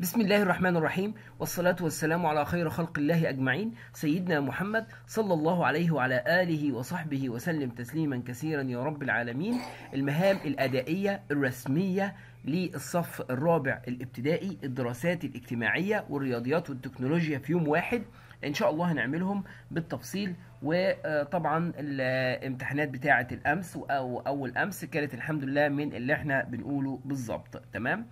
بسم الله الرحمن الرحيم والصلاة والسلام على خير خلق الله أجمعين سيدنا محمد صلى الله عليه وعلى آله وصحبه وسلم تسليما كثيرا يا رب العالمين المهام الأدائية الرسمية للصف الرابع الابتدائي الدراسات الاجتماعية والرياضيات والتكنولوجيا في يوم واحد ان شاء الله هنعملهم بالتفصيل وطبعا الامتحانات بتاعه الامس او اول امس كانت الحمد لله من اللي احنا بنقوله بالظبط تمام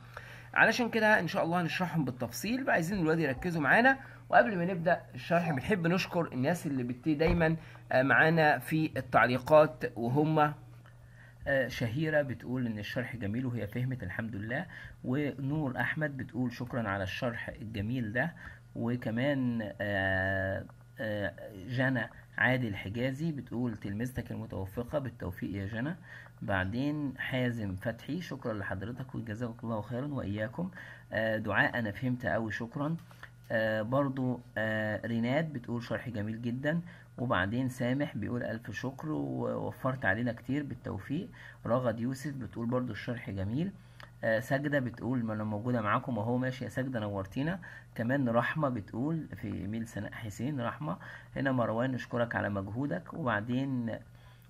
علشان كده ان شاء الله هنشرحهم بالتفصيل وعايزين الواد يركزوا معانا وقبل ما نبدا الشرح بنحب نشكر الناس اللي بت دايما آه، معانا في التعليقات وهم آه، شهيرة بتقول إن الشرح جميل وهي فهمت الحمد لله ونور أحمد بتقول شكرا على الشرح الجميل ده وكمان آه، جنى عادل حجازي بتقول تلمذتك المتوفقة بالتوفيق يا جنى بعدين حازم فتحي شكرا لحضرتك وجزاك الله خيرا وإياكم آه، دعاء أنا فهمت أوي شكرا آه، برضو آه، ريناد بتقول شرح جميل جدا وبعدين سامح بيقول ألف شكر ووفرت علينا كتير بالتوفيق رغد يوسف بتقول برضو الشرح جميل آه، سجدة بتقول ما أنا موجودة معاكم وهو ماشي يا سجدة نورتينا كمان رحمة بتقول في ميل سناء حسين رحمة هنا مروان نشكرك على مجهودك وبعدين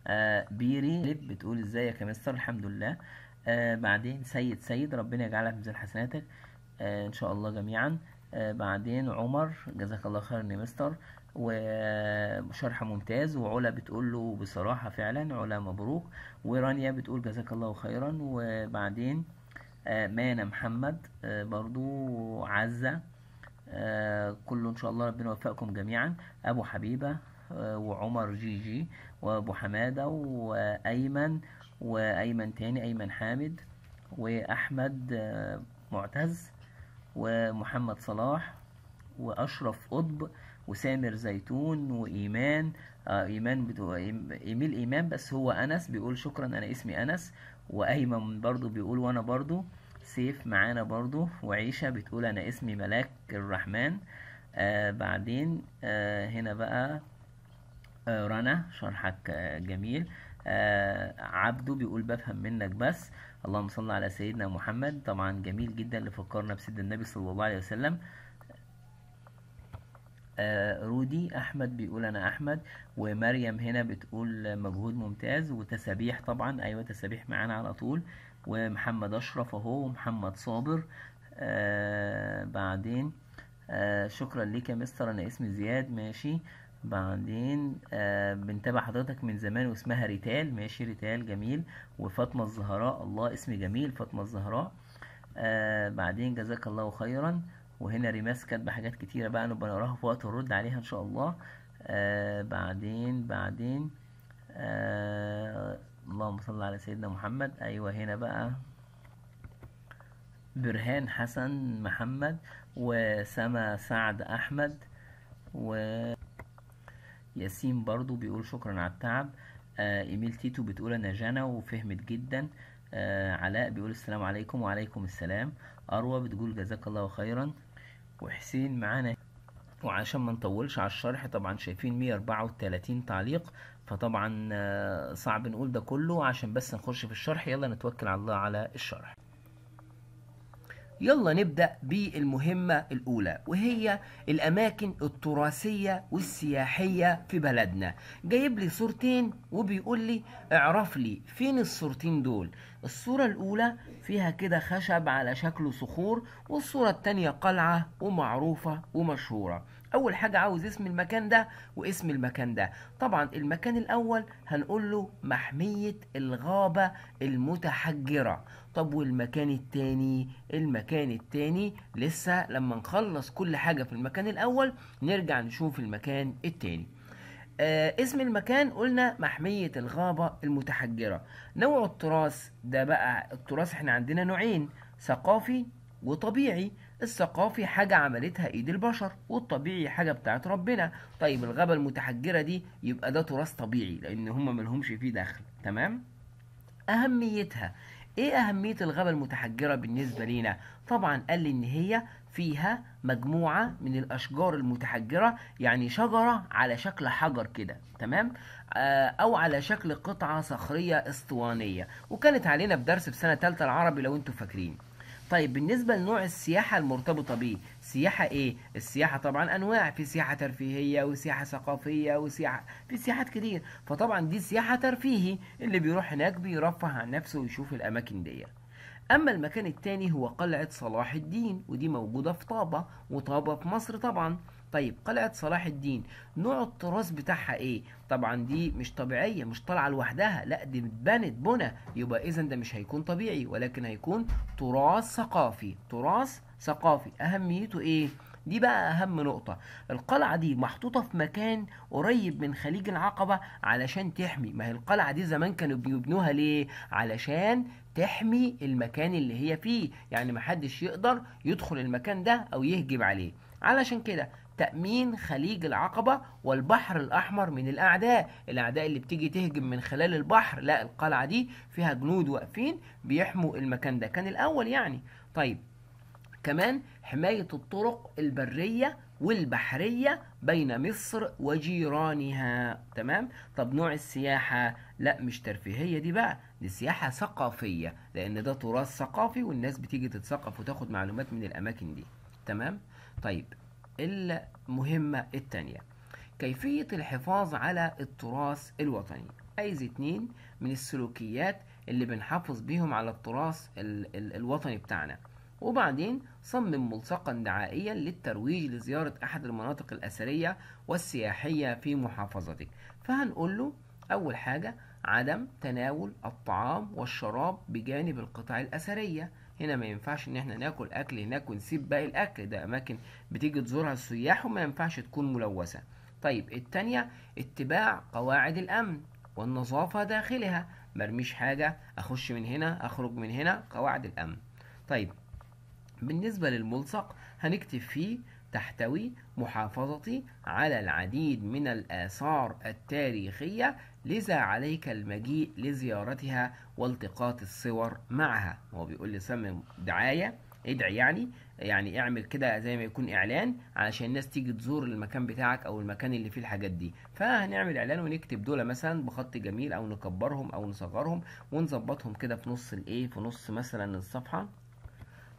آه، بيري بتقول ازيك يا مستر الحمد لله آه، بعدين سيد سيد ربنا يجعلك في ميزان حسناتك ان شاء الله جميعا بعدين عمر جزاك الله خيرا يا مستر وشرح ممتاز وعلا بتقول له بصراحة فعلا علا مبروك ورانيا بتقول جزاك الله خيرا وبعدين آه، مانا محمد آه، برضو عزة آه، كله إن شاء الله ربنا يوفقكم جميعا أبو حبيبة وعمر جي جي وأبو حمادة وأيمن وأيمن تاني أيمن حامد وأحمد معتز ومحمد صلاح وأشرف قطب وسامر زيتون وإيمان آه إيمان بتو... إيميل إيمان بس هو أنس بيقول شكرا أنا اسمي أنس وايمن برضو بيقول وانا برضو سيف معانا برضو وعيشة بتقول انا اسمي ملاك الرحمن آه بعدين آه هنا بقى آه رنا شرحك آه جميل آه عبده بيقول بفهم منك بس اللهم صل على سيدنا محمد طبعا جميل جدا اللي فكرنا بسيدنا النبي صلى الله عليه وسلم آه، رودي احمد بيقول انا احمد ومريم هنا بتقول مجهود ممتاز وتسابيح طبعا ايوه تسابيح معانا على طول ومحمد اشرف اهو ومحمد صابر آه بعدين آه شكرا ليك يا مستر انا اسمي زياد ماشي بعدين آه بنتابع حضرتك من زمان واسمها ريتال ماشي ريتال جميل وفاطمه الزهراء الله اسم جميل فاطمه الزهراء آه بعدين جزاك الله خيرا وهنا ريماس كاتبه حاجات كتيره بقى نبقى نقراها في وقت ونرد عليها ان شاء الله آه بعدين بعدين آه اللهم صل على سيدنا محمد ايوه هنا بقى برهان حسن محمد وسما سعد احمد و ياسين برضو بيقول شكرا على التعب آه ايميل تيتو بتقول انا جنى وفهمت جدا آه علاء بيقول السلام عليكم وعليكم السلام أروى بتقول جزاك الله خيرا وحسين معانا وعشان ما نطولش على الشرح طبعا شايفين 134 تعليق فطبعا آه، صعب نقول ده كله عشان بس نخش في الشرح يلا نتوكل على الله على الشرح يلا نبدأ بالمهمة الأولى وهي الأماكن التراثية والسياحية في بلدنا جايب لي صورتين وبيقول لي اعرف لي فين الصورتين دول الصورة الأولى فيها كده خشب على شكل صخور والصورة الثانية قلعة ومعروفة ومشهورة أول حاجة عاوز اسم المكان ده واسم المكان ده طبعا المكان الأول هنقول له محمية الغابة المتحجرة طب والمكان التاني المكان التاني لسه لما نخلص كل حاجة في المكان الأول نرجع نشوف المكان التاني آه اسم المكان قلنا محمية الغابة المتحجرة نوع التراث ده بقى التراث احنا عندنا نوعين ثقافي وطبيعي الثقافي حاجة عملتها ايد البشر والطبيعي حاجة بتاعت ربنا طيب الغابة المتحجرة دي يبقى ده تراث طبيعي لان هما ملهمش فيه دخل تمام اهميتها ايه اهميه الغابه المتحجره بالنسبه لينا طبعا قال لي ان هي فيها مجموعه من الاشجار المتحجره يعني شجره على شكل حجر كده تمام آه، او على شكل قطعه صخريه اسطوانيه وكانت علينا في درس في سنه ثالثه العربي لو انتم فاكرين طيب بالنسبه لنوع السياحه المرتبطه بيه سياحة ايه السياحة طبعا انواع في سياحة ترفيهية وسياحة ثقافية وسياحة في سياحات كتير فطبعا دي سياحة ترفيهي اللي بيروح هناك بيرفه عن نفسه ويشوف الاماكن دي اما المكان التاني هو قلعة صلاح الدين ودي موجودة في طابة وطابة في مصر طبعا طيب قلعة صلاح الدين نوع التراث بتاعها ايه طبعا دي مش طبيعية مش طالعة لوحدها لا دي اتبنت بنى يبقى اذا ده مش هيكون طبيعي ولكن هيكون تراث ثقافي تراث ثقافي أهميته إيه؟ دي بقى أهم نقطة القلعة دي محطوطة في مكان قريب من خليج العقبة علشان تحمي ما هي القلعة دي زمان كانوا بيبنوها ليه؟ علشان تحمي المكان اللي هي فيه يعني محدش يقدر يدخل المكان ده أو يهجم عليه علشان كده تأمين خليج العقبة والبحر الأحمر من الأعداء الأعداء اللي بتيجي تهجم من خلال البحر لا القلعة دي فيها جنود واقفين بيحموا المكان ده كان الأول يعني طيب كمان حماية الطرق البرية والبحرية بين مصر وجيرانها تمام طب نوع السياحة لا مش ترفيهية دي بقى دي سياحة ثقافية لأن ده تراث ثقافي والناس بتيجي تتثقف وتاخد معلومات من الأماكن دي تمام طيب المهمة التانية كيفية الحفاظ على التراث الوطني عايز اتنين من السلوكيات اللي بنحافظ بيهم على التراث ال ال الوطني بتاعنا وبعدين صمم ملصقا دعائيا للترويج لزيارة أحد المناطق الأثرية والسياحية في محافظتك فهنقول له أول حاجة عدم تناول الطعام والشراب بجانب القطع الأثرية هنا ما ينفعش ان احنا ناكل اكل هناك ونسيب باقي الاكل ده اماكن بتيجي تزورها السياح وما ينفعش تكون ملوثة طيب التانية اتباع قواعد الامن والنظافة داخلها مرميش حاجة اخش من هنا اخرج من هنا قواعد الامن طيب بالنسبة للملصق هنكتب فيه تحتوي محافظتي على العديد من الآثار التاريخية لذا عليك المجيء لزيارتها والتقاط الصور معها هو بيقول لي سمم دعاية ادعي يعني يعني اعمل كده زي ما يكون اعلان علشان الناس تيجي تزور المكان بتاعك او المكان اللي فيه الحاجات دي فهنعمل اعلان ونكتب دول مثلا بخط جميل او نكبرهم او نصغرهم ونظبطهم كده في نص الايه في نص مثلا الصفحه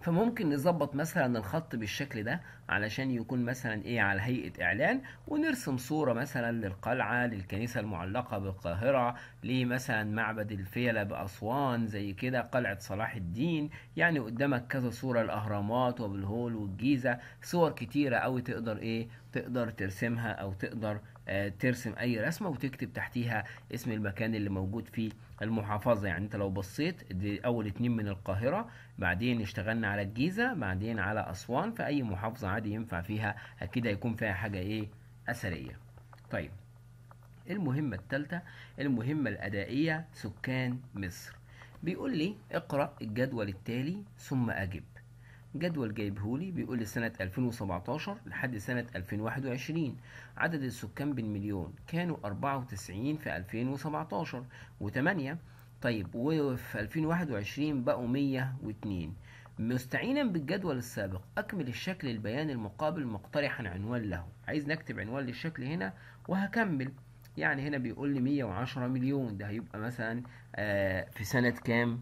فممكن نظبط مثلا الخط بالشكل ده علشان يكون مثلا ايه على هيئة اعلان ونرسم صورة مثلا للقلعة للكنيسة المعلقة بالقاهرة لمثلا معبد الفيلة بأسوان زي كده قلعة صلاح الدين يعني قدامك كذا صورة الأهرامات وبالهول والجيزة صور كتيرة قوي تقدر ايه تقدر ترسمها أو تقدر آه، ترسم اي رسمه وتكتب تحتيها اسم المكان اللي موجود فيه المحافظه يعني انت لو بصيت دي اول اتنين من القاهره بعدين اشتغلنا على الجيزه بعدين على اسوان فاي محافظه عادي ينفع فيها اكيد هيكون فيها حاجه ايه اثريه طيب المهمه الثالثه المهمه الادائيه سكان مصر بيقول لي اقرا الجدول التالي ثم اجب جدول جايبهولي بيقول لي سنة 2017 لحد سنة 2021 عدد السكان بالمليون كانوا 94 في 2017 و8 طيب وفي 2021 بقوا 102 مستعينا بالجدول السابق أكمل الشكل البيان المقابل مقترحا عنوان له عايز نكتب عنوان للشكل هنا وهكمل يعني هنا بيقول لي 110 مليون ده هيبقى مثلا آه، في سنة كام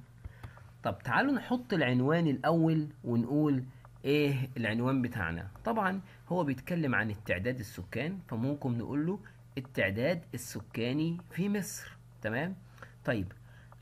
طب تعالوا نحط العنوان الأول ونقول إيه العنوان بتاعنا طبعا هو بيتكلم عن التعداد السكان فممكن نقول له التعداد السكاني في مصر تمام طيب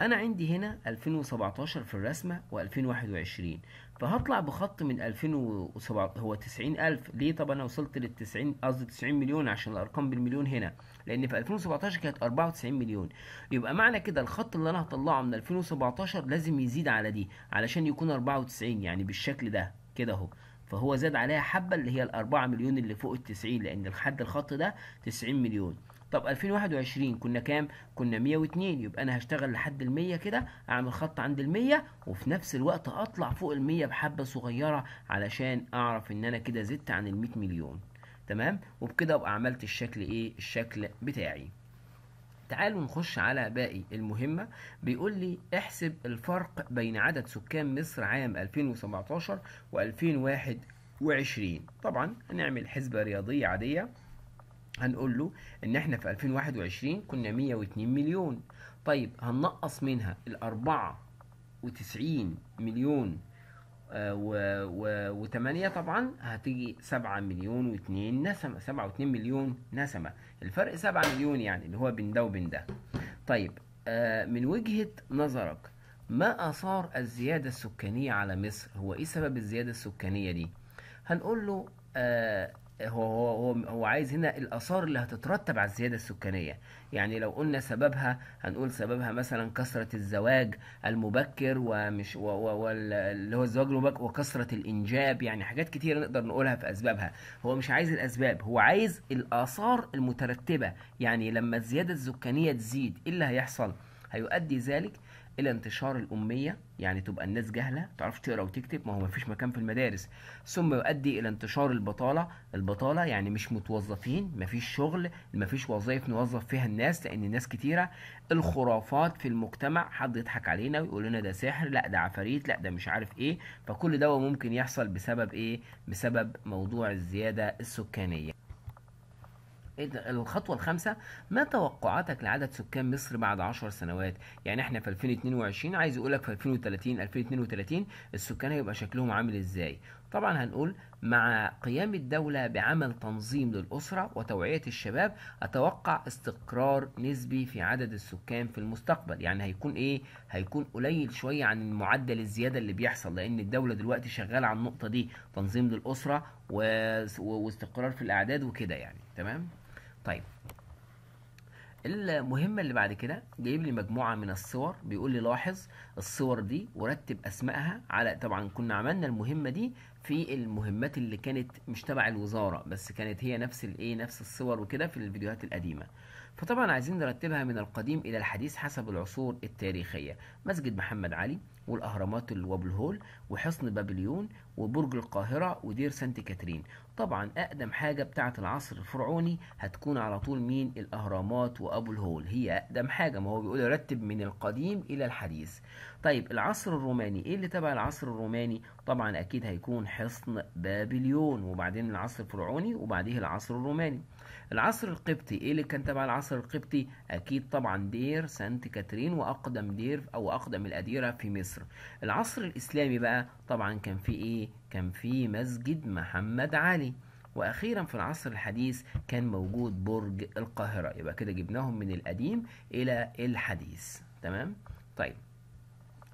أنا عندي هنا 2017 في الرسمة و2021 فهطلع بخط من 2007 هو 90000 ليه طب انا وصلت لل 90 قصدي 90 مليون عشان الارقام بالمليون هنا لان في 2017 كانت 94 مليون يبقى معنى كده الخط اللي انا هطلعه من 2017 لازم يزيد على دي علشان يكون 94 يعني بالشكل ده كده اهو فهو زاد عليها حبه اللي هي ال 4 مليون اللي فوق ال 90 لان لحد الخط ده 90 مليون طب 2021 كنا كام كنا 102 يبقى انا هشتغل لحد ال100 كده اعمل خط عند ال100 وفي نفس الوقت اطلع فوق ال100 بحبه صغيره علشان اعرف ان انا كده زدت عن ال100 مليون تمام وبكده ابقى عملت الشكل ايه الشكل بتاعي تعالوا نخش على باقي المهمة بيقول لي احسب الفرق بين عدد سكان مصر عام 2017 و 2021 طبعا هنعمل حسبة رياضية عادية هنقول له ان احنا في 2021 كنا 102 مليون طيب هننقص منها ال 94 مليون آه، و 8 طبعا هتيجي 7 مليون و2 نسمه 7 و2 مليون نسمه الفرق 7 مليون يعني اللي هو بين ده وبين ده طيب آه، من وجهه نظرك ما اثار الزياده السكانيه على مصر هو ايه سبب الزياده السكانيه دي هنقول له آه، هو هو هو هو عايز هنا الاثار اللي هتترتب على الزياده السكانيه يعني لو قلنا سببها هنقول سببها مثلا كثره الزواج المبكر ومش واللي هو الزواج المبكر وكثره الانجاب يعني حاجات كتيره نقدر نقولها في اسبابها هو مش عايز الاسباب هو عايز الاثار المترتبه يعني لما الزياده السكانيه تزيد ايه اللي هيحصل هيؤدي ذلك الى انتشار الاميه يعني تبقى الناس جهله ما تعرفش تقرا وتكتب ما هو ما فيش مكان في المدارس ثم يؤدي الى انتشار البطاله البطاله يعني مش متوظفين ما فيش شغل ما فيش وظائف نوظف فيها الناس لان الناس كتيره الخرافات في المجتمع حد يضحك علينا ويقول لنا ده ساحر لا ده عفاريت لا ده مش عارف ايه فكل ده ممكن يحصل بسبب ايه بسبب موضوع الزياده السكانيه الخطوة الخامسة ما توقعاتك لعدد سكان مصر بعد 10 سنوات يعني احنا في 2022 عايز اقول لك في 2030 2032 السكان هيبقى شكلهم عامل ازاي طبعا هنقول مع قيام الدولة بعمل تنظيم للأسرة وتوعية الشباب أتوقع استقرار نسبي في عدد السكان في المستقبل يعني هيكون إيه؟ هيكون قليل شوية عن معدل الزيادة اللي بيحصل لأن الدولة دلوقتي شغالة على النقطة دي تنظيم للأسرة واستقرار في الأعداد وكده يعني تمام؟ طيب المهمة اللي بعد كده جايب لي مجموعة من الصور بيقول لي لاحظ الصور دي ورتب أسمائها على طبعا كنا عملنا المهمة دي في المهمات اللي كانت مش تبع الوزارة بس كانت هي نفس الايه نفس الصور وكده في الفيديوهات القديمة فطبعا عايزين نرتبها من القديم إلى الحديث حسب العصور التاريخية مسجد محمد علي والاهرامات الوابل هول وحصن بابليون وبرج القاهره ودير سانت كاترين طبعا اقدم حاجه بتاعه العصر الفرعوني هتكون على طول مين الاهرامات وابو الهول هي اقدم حاجه ما هو بيقول رتب من القديم الى الحديث طيب العصر الروماني ايه اللي تبع العصر الروماني طبعا اكيد هيكون حصن بابليون وبعدين العصر الفرعوني وبعديه العصر الروماني العصر القبطي ايه اللي كان تبع العصر القبطي اكيد طبعا دير سانت كاترين واقدم دير او اقدم الاديره في مصر مصر العصر الإسلامي بقى طبعا كان في إيه؟ كان في مسجد محمد علي واخيرا في العصر الحديث كان موجود برج القاهره يبقى كده جبناهم من القديم الى الحديث تمام طيب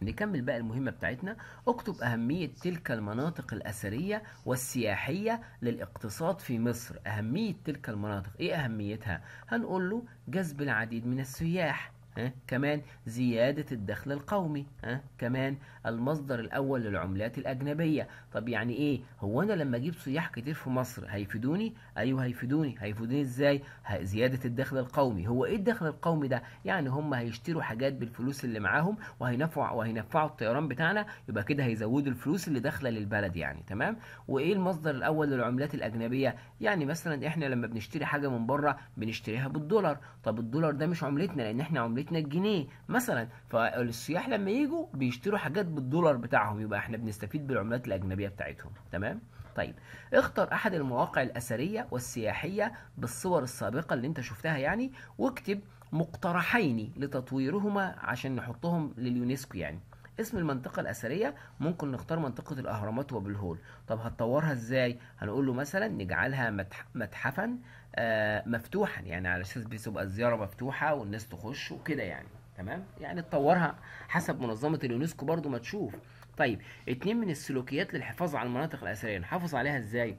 نكمل بقى المهمة بتاعتنا اكتب أهمية تلك المناطق الأثرية والسياحية للاقتصاد في مصر أهمية تلك المناطق إيه أهميتها؟ هنقول له جذب العديد من السياح أه؟ كمان زيادة الدخل القومي أه؟ كمان المصدر الأول للعملات الأجنبية طب يعني إيه هو أنا لما أجيب سياح كتير في مصر هيفيدوني أيوه هيفيدوني هيفيدوني إزاي زيادة الدخل القومي هو إيه الدخل القومي ده يعني هم هيشتروا حاجات بالفلوس اللي معاهم وهينفعوا وهينفعوا الطيران بتاعنا يبقى كده هيزودوا الفلوس اللي داخلة للبلد يعني تمام وإيه المصدر الأول للعملات الأجنبية يعني مثلا إحنا لما بنشتري حاجة من بره بنشتريها بالدولار طب الدولار ده مش عملتنا لأن إحنا عملتنا جنيه مثلا فالسياح لما يجوا بيشتروا حاجات بالدولار بتاعهم يبقى احنا بنستفيد بالعملات الاجنبيه بتاعتهم تمام طيب اختر احد المواقع الاثريه والسياحيه بالصور السابقه اللي انت شفتها يعني واكتب مقترحين لتطويرهما عشان نحطهم لليونسكو يعني اسم المنطقة الأثرية ممكن نختار منطقة الأهرامات وبالهول طب هتطورها إزاي هنقول له مثلا نجعلها متحفا آه، مفتوحا يعني على أساس بتبقى الزيارة مفتوحة والناس تخش وكده يعني تمام يعني تطورها حسب منظمة اليونسكو برضو ما تشوف طيب اتنين من السلوكيات للحفاظ على المناطق الأثرية نحافظ عليها إزاي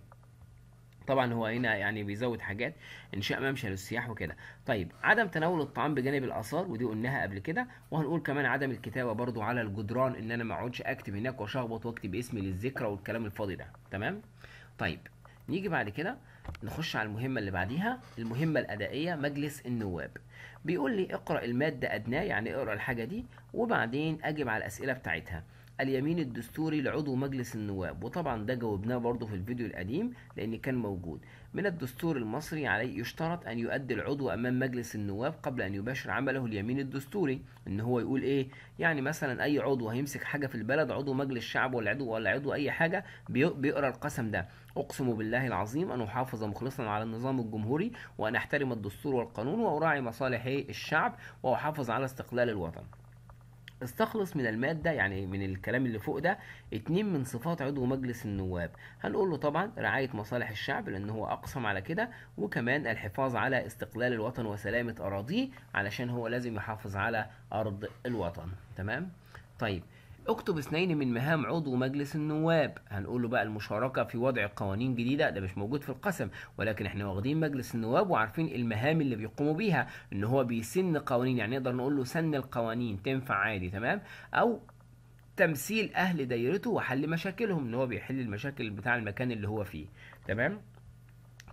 طبعا هو هنا يعني بيزود حاجات انشاء ممشى للسياح وكده طيب عدم تناول الطعام بجانب الاثار ودي قلناها قبل كده وهنقول كمان عدم الكتابه برضو على الجدران ان انا ما اقعدش اكتب هناك واشخبط واكتب اسمي للذكرى والكلام الفاضي ده تمام طيب نيجي بعد كده نخش على المهمة اللي بعديها المهمة الأدائية مجلس النواب بيقول لي اقرأ المادة أدناه يعني اقرأ الحاجة دي وبعدين أجب على الأسئلة بتاعتها اليمين الدستوري لعضو مجلس النواب وطبعا ده جاوبناه برضه في الفيديو القديم لان كان موجود من الدستور المصري عليه يشترط ان يؤدي العضو امام مجلس النواب قبل ان يباشر عمله اليمين الدستوري ان هو يقول ايه يعني مثلا اي عضو هيمسك حاجه في البلد عضو مجلس الشعب ولا عضو ولا عضو اي حاجه بيقرا القسم ده اقسم بالله العظيم ان احافظ مخلصا على النظام الجمهوري وان احترم الدستور والقانون واراعي مصالح إيه؟ الشعب واحافظ على استقلال الوطن استخلص من المادة يعني من الكلام اللي فوق ده اتنين من صفات عضو مجلس النواب هنقول له طبعا رعاية مصالح الشعب لأن هو أقسم على كده وكمان الحفاظ على استقلال الوطن وسلامة أراضيه علشان هو لازم يحافظ على أرض الوطن تمام طيب اكتب اثنين من مهام عضو مجلس النواب هنقول له بقى المشاركة في وضع قوانين جديدة ده مش موجود في القسم ولكن احنا واخدين مجلس النواب وعارفين المهام اللي بيقوموا بيها ان هو بيسن قوانين يعني نقدر نقول له سن القوانين تنفع عادي تمام او تمثيل اهل دايرته وحل مشاكلهم ان هو بيحل المشاكل بتاع المكان اللي هو فيه تمام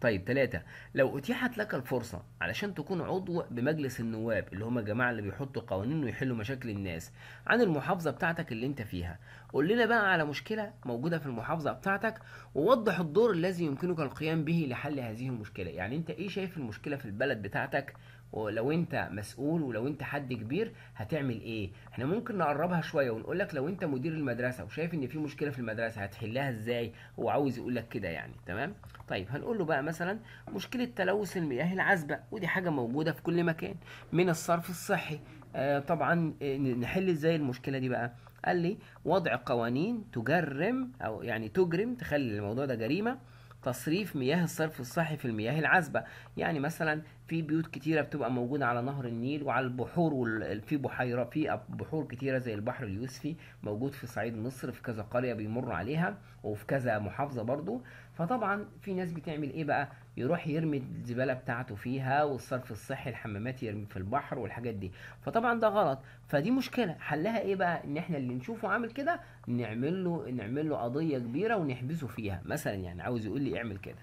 طيب ثلاثة لو أتيحت لك الفرصة علشان تكون عضو بمجلس النواب اللي هم الجماعة اللي بيحطوا قوانين ويحلوا مشاكل الناس عن المحافظة بتاعتك اللي انت فيها قول لنا بقى على مشكلة موجودة في المحافظة بتاعتك ووضح الدور الذي يمكنك القيام به لحل هذه المشكلة يعني انت ايه شايف المشكلة في البلد بتاعتك ولو انت مسؤول ولو انت حد كبير هتعمل ايه احنا ممكن نقربها شويه ونقول لك لو انت مدير المدرسه وشايف ان في مشكله في المدرسه هتحلها ازاي هو عاوز يقول لك كده يعني تمام طيب هنقول له بقى مثلا مشكله تلوث المياه العذبه ودي حاجه موجوده في كل مكان من الصرف الصحي آه طبعا آه، نحل ازاي المشكله دي بقى قال لي وضع قوانين تجرم او يعني تجرم تخلي الموضوع ده جريمه تصريف مياه الصرف الصحي في المياه العذبة يعني مثلا في بيوت كتيرة بتبقى موجودة على نهر النيل وعلى البحور في بحيرة في بحور كتيرة زي البحر اليوسفي موجود في صعيد مصر في كذا قرية بيمر عليها وفي كذا محافظة برضو فطبعا في ناس بتعمل ايه بقى يروح يرمي الزباله بتاعته فيها والصرف الصحي الحمامات يرمي في البحر والحاجات دي فطبعا ده غلط فدي مشكله حلها ايه بقى ان احنا اللي نشوفه عامل كده نعمل له نعمل له قضيه كبيره ونحبسه فيها مثلا يعني عاوز يقول لي اعمل كده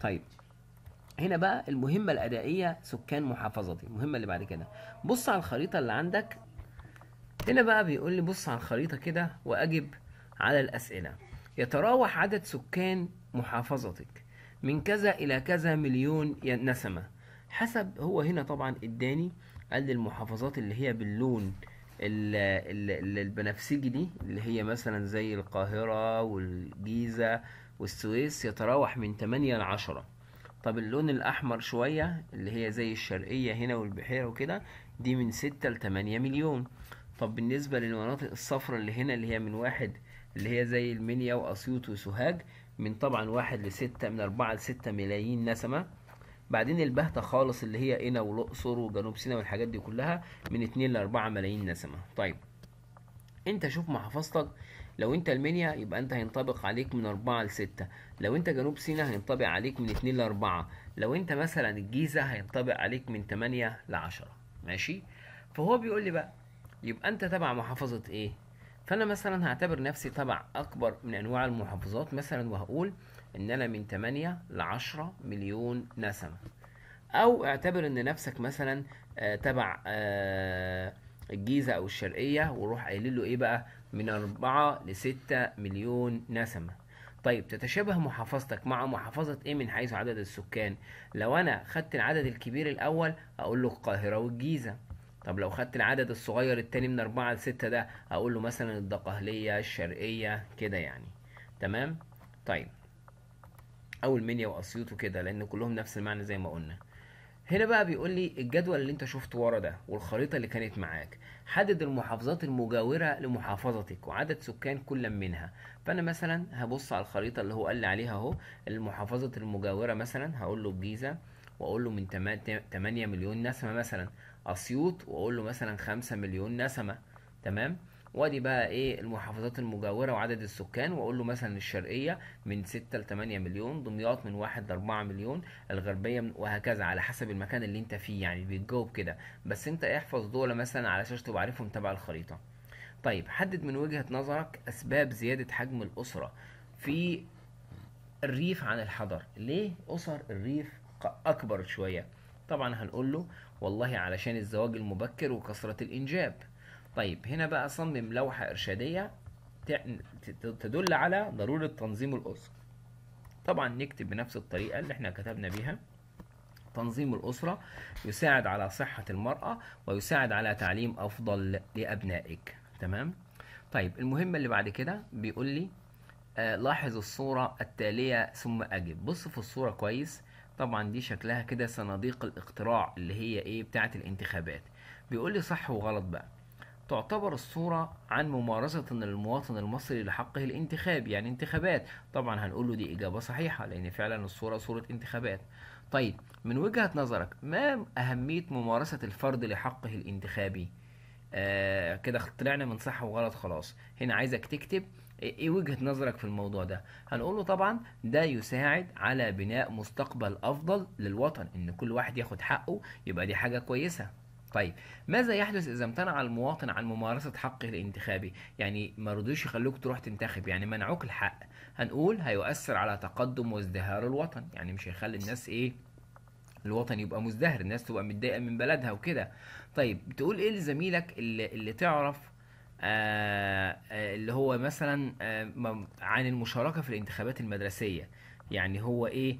طيب هنا بقى المهمه الادائيه سكان محافظتي المهمه اللي بعد كده بص على الخريطه اللي عندك هنا بقى بيقول لي بص على الخريطه كده واجب على الاسئله يتراوح عدد سكان محافظتك من كذا إلى كذا مليون نسمة حسب هو هنا طبعا اداني قال المحافظات اللي هي باللون البنفسجي دي اللي هي مثلا زي القاهرة والجيزة والسويس يتراوح من 8 ل 10 طب اللون الأحمر شوية اللي هي زي الشرقية هنا والبحيرة وكده دي من 6 ل 8 مليون طب بالنسبة للمناطق الصفراء اللي هنا اللي هي من واحد اللي هي زي المنيا واسيوط وسوهاج من طبعا واحد لستة من أربعة لستة ملايين نسمة بعدين البهتة خالص اللي هي انا والأقصر وجنوب سيناء والحاجات دي كلها من اتنين لأربعة ملايين نسمة طيب انت شوف محافظتك لو انت المنيا يبقى انت هينطبق عليك من أربعة لستة لو انت جنوب سيناء هينطبق عليك من اتنين لأربعة لو انت مثلا الجيزة هينطبق عليك من تمانية لعشرة ماشي فهو بيقول لي بقى يبقى انت تبع محافظة ايه فانا مثلا هعتبر نفسي تبع اكبر من انواع المحافظات مثلا وهقول ان انا من 8 ل 10 مليون نسمه او اعتبر ان نفسك مثلا آه، تبع آه، الجيزه او الشرقيه وروح قايل له ايه بقى من 4 ل 6 مليون نسمه طيب تتشابه محافظتك مع محافظة ايه من حيث عدد السكان لو انا خدت العدد الكبير الاول اقول له القاهرة والجيزة طب لو خدت العدد الصغير التاني من أربعة لستة ده أقول له مثلا الدقهلية الشرقية كده يعني تمام طيب أو المنيا وأسيوط وكده لأن كلهم نفس المعنى زي ما قلنا هنا بقى بيقول لي الجدول اللي انت شفته ورا ده والخريطة اللي كانت معاك حدد المحافظات المجاورة لمحافظتك وعدد سكان كل منها فأنا مثلا هبص على الخريطة اللي هو قال لي عليها اهو المحافظة المجاورة مثلا هقول له الجيزة واقول له من 8 مليون نسمه مثلا اسيوط واقول له مثلا 5 مليون نسمه تمام وادي بقى ايه المحافظات المجاوره وعدد السكان واقول له مثلا الشرقيه من 6 ل 8 مليون دمياط من 1 ل 4 مليون الغربيه وهكذا على حسب المكان اللي انت فيه يعني بيتجاوب كده بس انت احفظ دول مثلا علشان تبقى عارفهم تبع الخريطه طيب حدد من وجهه نظرك اسباب زياده حجم الاسره في الريف عن الحضر ليه اسر الريف أكبر شوية طبعا هنقول له والله علشان الزواج المبكر وكثرة الإنجاب طيب هنا بقى صمم لوحة إرشادية تدل على ضرورة تنظيم الأسرة طبعا نكتب بنفس الطريقة اللي احنا كتبنا بيها تنظيم الأسرة يساعد على صحة المرأة ويساعد على تعليم أفضل لأبنائك تمام طيب المهم اللي بعد كده بيقول لي آه لاحظ الصورة التالية ثم أجب بص في الصورة كويس طبعا دي شكلها كده صناديق الاقتراع اللي هي ايه بتاعه الانتخابات بيقول لي صح وغلط بقى تعتبر الصورة عن ممارسة المواطن المصري لحقه الانتخابي يعني انتخابات طبعا هنقول له دي إجابة صحيحة لأن فعلا الصورة صورة انتخابات طيب من وجهة نظرك ما أهمية ممارسة الفرد لحقه الانتخابي آه كده طلعنا من صح وغلط خلاص هنا عايزك تكتب إيه-, ايه وجهة نظرك في الموضوع ده هنقول له طبعا ده يساعد على بناء مستقبل افضل للوطن ان كل واحد ياخد حقه يبقى دي حاجة كويسة طيب ماذا يحدث اذا امتنع المواطن عن ممارسه حقه الانتخابي يعني ما رضوش يخلوك تروح تنتخب يعني منعوك الحق هنقول هيؤثر على تقدم وازدهار الوطن يعني مش هيخلي الناس ايه الوطن يبقى مزدهر الناس تبقى متضايقه من بلدها وكده طيب تقول ايه لزميلك اللي, اللي تعرف آه، آه، اللي هو مثلا آه، عن المشاركه في الانتخابات المدرسيه يعني هو ايه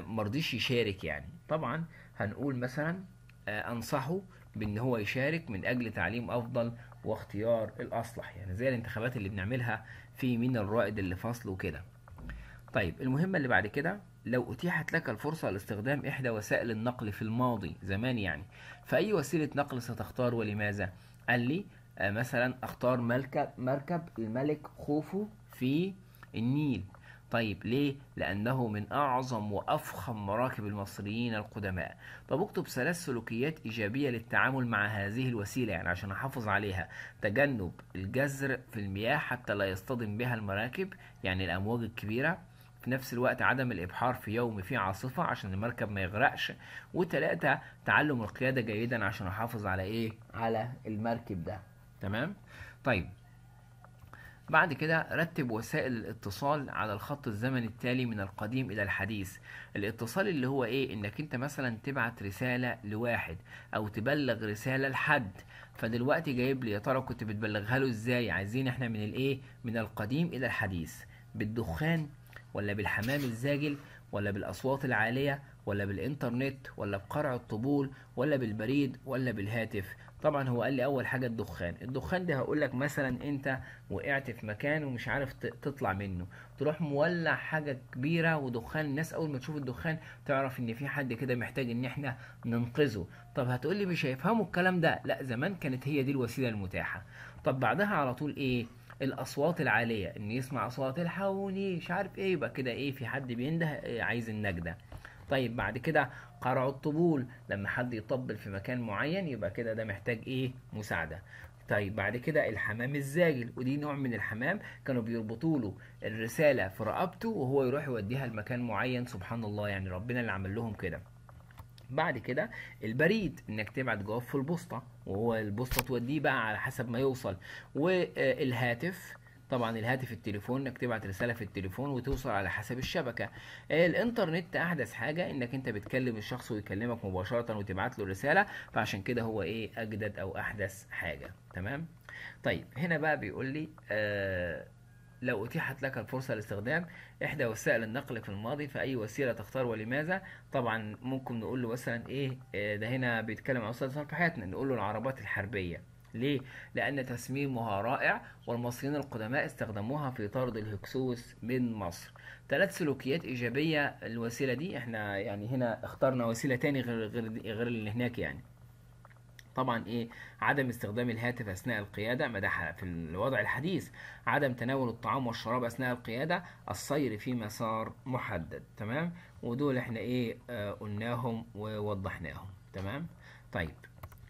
مرضيش يشارك يعني طبعا هنقول مثلا انصحه بان هو يشارك من اجل تعليم افضل واختيار الاصلح يعني زي الانتخابات اللي بنعملها في مين الرائد اللي فصله وكده طيب المهمة اللي بعد كده لو أتيحت لك الفرصة لاستخدام إحدى وسائل النقل في الماضي زمان يعني فأي وسيلة نقل ستختار ولماذا؟ قال لي آه، مثلا اختار مركب مركب الملك خوفو في النيل طيب ليه؟ لأنه من أعظم وأفخم مراكب المصريين القدماء. طب اكتب ثلاث سلوكيات إيجابية للتعامل مع هذه الوسيلة يعني عشان أحافظ عليها، تجنب الجزر في المياه حتى لا يصطدم بها المراكب يعني الأمواج الكبيرة، في نفس الوقت عدم الإبحار في يوم فيه عاصفة عشان المركب ما يغرقش، وتلاتة تعلم القيادة جيدا عشان أحافظ على إيه؟ على المركب ده. تمام طيب بعد كده رتب وسائل الاتصال على الخط الزمني التالي من القديم الى الحديث الاتصال اللي هو ايه انك انت مثلا تبعت رسالة لواحد او تبلغ رسالة لحد فدلوقتي جايب لي يا ترى كنت بتبلغها له ازاي عايزين احنا من الايه من القديم الى الحديث بالدخان ولا بالحمام الزاجل ولا بالاصوات العالية ولا بالإنترنت ولا بقرع الطبول ولا بالبريد ولا بالهاتف طبعا هو قال لي أول حاجة الدخان الدخان ده هقول لك مثلا أنت وقعت في مكان ومش عارف تطلع منه تروح مولع حاجة كبيرة ودخان الناس أول ما تشوف الدخان تعرف إن في حد كده محتاج إن إحنا ننقذه طب هتقول لي مش هيفهموا الكلام ده لا زمان كانت هي دي الوسيلة المتاحة طب بعدها على طول إيه الاصوات العاليه ان يسمع اصوات الحوني مش عارف ايه يبقى كده ايه في حد بينده إيه؟ عايز النجده طيب بعد كده قرع الطبول لما حد يطبل في مكان معين يبقى كده ده محتاج ايه مساعده طيب بعد كده الحمام الزاجل ودي نوع من الحمام كانوا بيربطوا له الرساله في رقبته وهو يروح يوديها لمكان معين سبحان الله يعني ربنا اللي عمل لهم كده بعد كده البريد انك تبعت جواب في البوسطه وهو البوسطه توديه بقى على حسب ما يوصل والهاتف طبعا الهاتف التليفون انك تبعت رساله في التليفون وتوصل على حسب الشبكه الانترنت احدث حاجه انك انت بتكلم الشخص ويكلمك مباشره وتبعت له رساله فعشان كده هو ايه اجدد او احدث حاجه تمام طيب هنا بقى بيقول لي آه لو أتيحت لك الفرصة لاستخدام إحدى وسائل النقل في الماضي فأي وسيلة تختار ولماذا؟ طبعا ممكن نقول له مثلا إيه آه، ده هنا بيتكلم عن وسائل في حياتنا نقول له العربات الحربية ليه؟ لأن تصميمها رائع والمصريين القدماء استخدموها في طرد الهكسوس من مصر ثلاث سلوكيات إيجابية الوسيلة دي احنا يعني هنا اخترنا وسيلة تاني غير, غير, غير اللي هناك يعني طبعا ايه عدم استخدام الهاتف اثناء القياده ما ده في الوضع الحديث عدم تناول الطعام والشراب اثناء القياده السير في مسار محدد تمام ودول احنا ايه آه، قلناهم ووضحناهم تمام طيب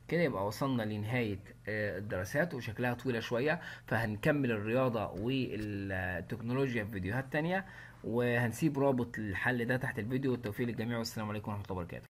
كده يبقى وصلنا لنهاية آه، الدراسات وشكلها طويلة شوية فهنكمل الرياضة والتكنولوجيا في فيديوهات تانية وهنسيب رابط الحل ده تحت الفيديو والتوفيق للجميع والسلام عليكم ورحمة الله وبركاته